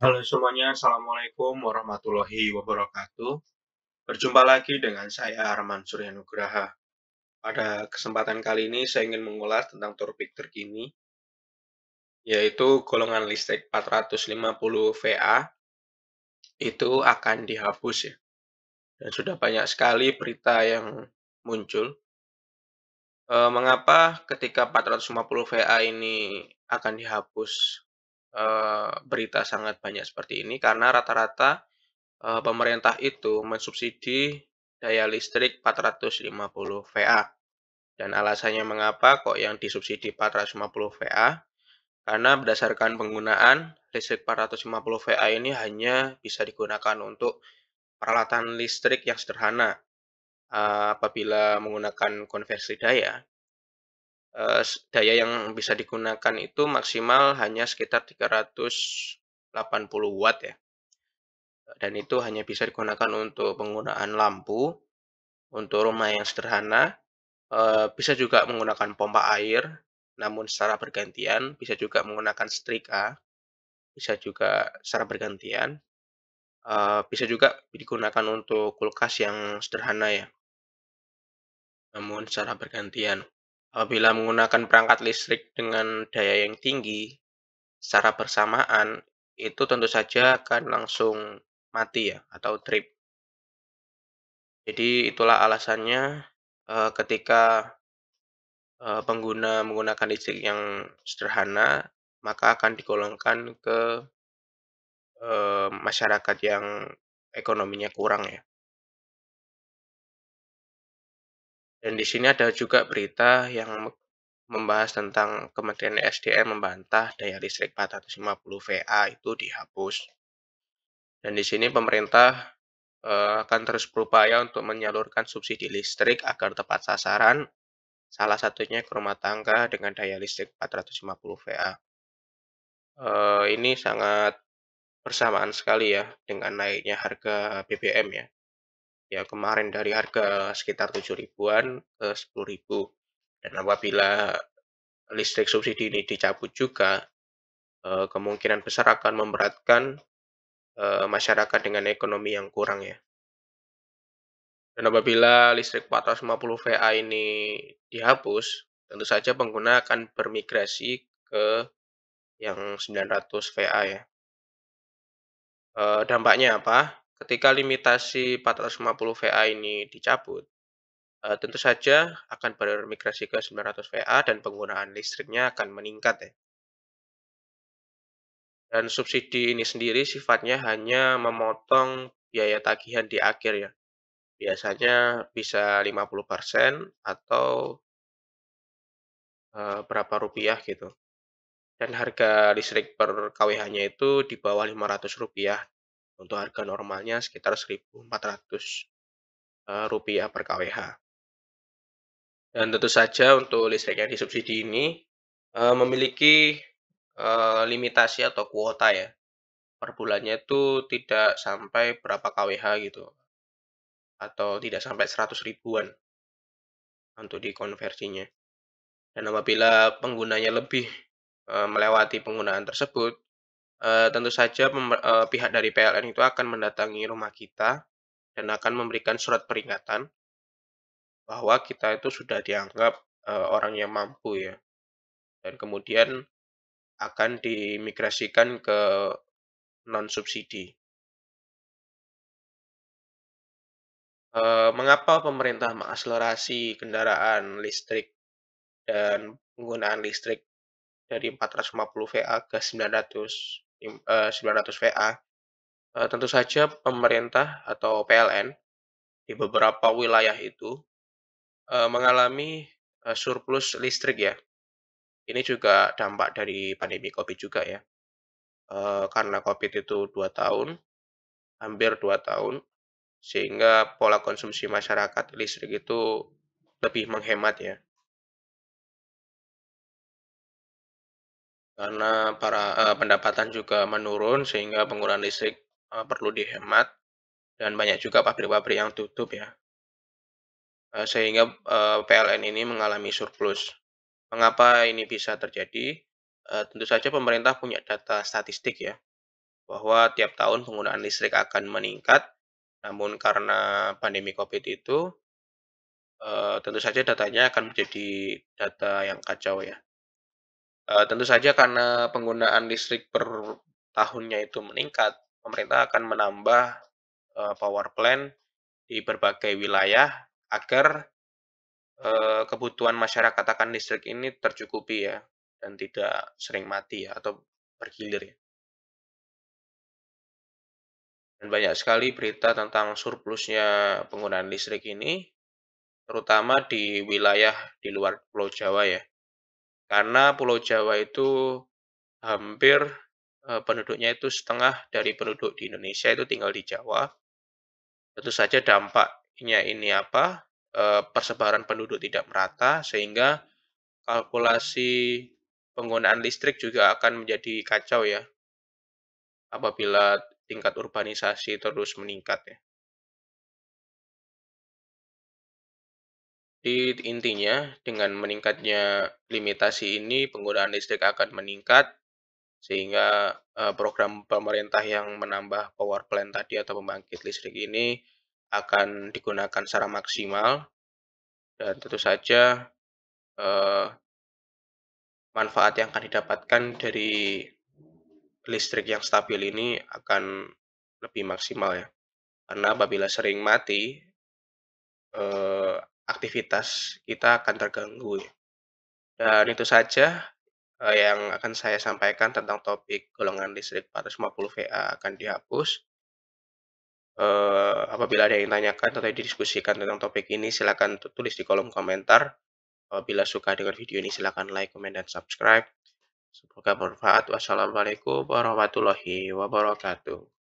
Halo semuanya, Assalamualaikum warahmatullahi wabarakatuh. Berjumpa lagi dengan saya Arman Suryanugraha. Pada kesempatan kali ini saya ingin mengulas tentang topik terkini, yaitu golongan listrik 450 VA itu akan dihapus ya. Dan sudah banyak sekali berita yang muncul. E, mengapa ketika 450 VA ini akan dihapus Eh, berita sangat banyak seperti ini karena rata-rata eh, pemerintah itu mensubsidi daya listrik 450 VA. Dan alasannya mengapa kok yang disubsidi 450 VA? Karena berdasarkan penggunaan, listrik 450 VA ini hanya bisa digunakan untuk peralatan listrik yang sederhana. Eh, apabila menggunakan konversi daya, Eh, daya yang bisa digunakan itu maksimal hanya sekitar 380 watt ya. Dan itu hanya bisa digunakan untuk penggunaan lampu, untuk rumah yang sederhana, eh, bisa juga menggunakan pompa air, namun secara bergantian, bisa juga menggunakan setrika, bisa juga secara bergantian, eh, bisa juga digunakan untuk kulkas yang sederhana ya. Namun secara bergantian. Apabila menggunakan perangkat listrik dengan daya yang tinggi secara bersamaan, itu tentu saja akan langsung mati ya atau trip. Jadi itulah alasannya eh, ketika eh, pengguna menggunakan listrik yang sederhana, maka akan digolongkan ke eh, masyarakat yang ekonominya kurang ya. Dan di sini ada juga berita yang membahas tentang Kementerian SDM membantah daya listrik 450 VA itu dihapus. Dan di sini pemerintah eh, akan terus berupaya untuk menyalurkan subsidi listrik agar tepat sasaran, salah satunya ke rumah tangga dengan daya listrik 450 VA. Eh, ini sangat bersamaan sekali ya dengan naiknya harga BBM ya ya kemarin dari harga sekitar 7 ribuan ke 10 ribu dan apabila listrik subsidi ini dicabut juga eh, kemungkinan besar akan memberatkan eh, masyarakat dengan ekonomi yang kurang ya dan apabila listrik 450 VA ini dihapus tentu saja pengguna akan bermigrasi ke yang 900 VA ya eh, dampaknya apa Ketika limitasi 450 VA ini dicabut, eh, tentu saja akan bermigrasi ke 900 VA dan penggunaan listriknya akan meningkat ya. Dan subsidi ini sendiri sifatnya hanya memotong biaya tagihan di akhir ya. Biasanya bisa 50% atau eh, berapa rupiah gitu dan harga listrik per kWh-nya itu di bawah 500 rupiah untuk harga normalnya sekitar 1.400 eh, rupiah per kWh. Dan tentu saja untuk listrik yang disubsidi ini eh, memiliki eh, limitasi atau kuota ya. Per bulannya itu tidak sampai berapa kWh gitu. Atau tidak sampai 100 ribuan untuk dikonversinya. Dan apabila penggunanya lebih melewati penggunaan tersebut, Eh, tentu saja uh, pihak dari PLN itu akan mendatangi rumah kita dan akan memberikan surat peringatan bahwa kita itu sudah dianggap uh, orang yang mampu ya. Dan kemudian akan dimigrasikan ke non subsidi. mengapa pemerintah mengakselerasi kendaraan listrik dan penggunaan listrik dari 450 VA ke 900 900 VA, eh, eh, tentu saja pemerintah atau PLN di beberapa wilayah itu eh, mengalami surplus listrik ya. Ini juga dampak dari pandemi COVID juga ya. Karena COVID itu dua tahun, hampir dua tahun, sehingga pola konsumsi masyarakat listrik itu lebih menghemat ya. karena para uh, pendapatan juga menurun sehingga penggunaan listrik uh, perlu dihemat dan banyak juga pabrik-pabrik yang tutup ya uh, sehingga uh, PLN ini mengalami surplus. Mengapa ini bisa terjadi? Uh, tentu saja pemerintah punya data statistik ya bahwa tiap tahun penggunaan listrik akan meningkat. Namun karena pandemi COVID itu, uh, tentu saja datanya akan menjadi data yang kacau ya. Eh, tentu saja karena penggunaan listrik per tahunnya itu meningkat, pemerintah akan menambah eh, power plant di berbagai wilayah agar eh, kebutuhan masyarakat akan listrik ini tercukupi ya dan tidak sering mati ya atau bergilir ya. Dan banyak sekali berita tentang surplusnya penggunaan listrik ini, terutama di wilayah di luar Pulau Jawa ya karena Pulau Jawa itu hampir penduduknya itu setengah dari penduduk di Indonesia itu tinggal di Jawa. Tentu saja dampaknya ini apa? persebaran penduduk tidak merata sehingga kalkulasi penggunaan listrik juga akan menjadi kacau ya apabila tingkat urbanisasi terus meningkat ya. Jadi intinya dengan meningkatnya limitasi ini penggunaan listrik akan meningkat sehingga eh, program pemerintah yang menambah power plant tadi atau pembangkit listrik ini akan digunakan secara maksimal dan tentu saja eh, manfaat yang akan didapatkan dari listrik yang stabil ini akan lebih maksimal ya karena apabila sering mati eh, aktivitas kita akan terganggu. Ya. Dan itu saja eh, yang akan saya sampaikan tentang topik golongan listrik 450 VA akan dihapus. Eh, apabila ada yang tanyakan atau didiskusikan tentang topik ini, silakan tulis di kolom komentar. Apabila suka dengan video ini, silakan like, komen, dan subscribe. Semoga bermanfaat. Wassalamualaikum warahmatullahi wabarakatuh.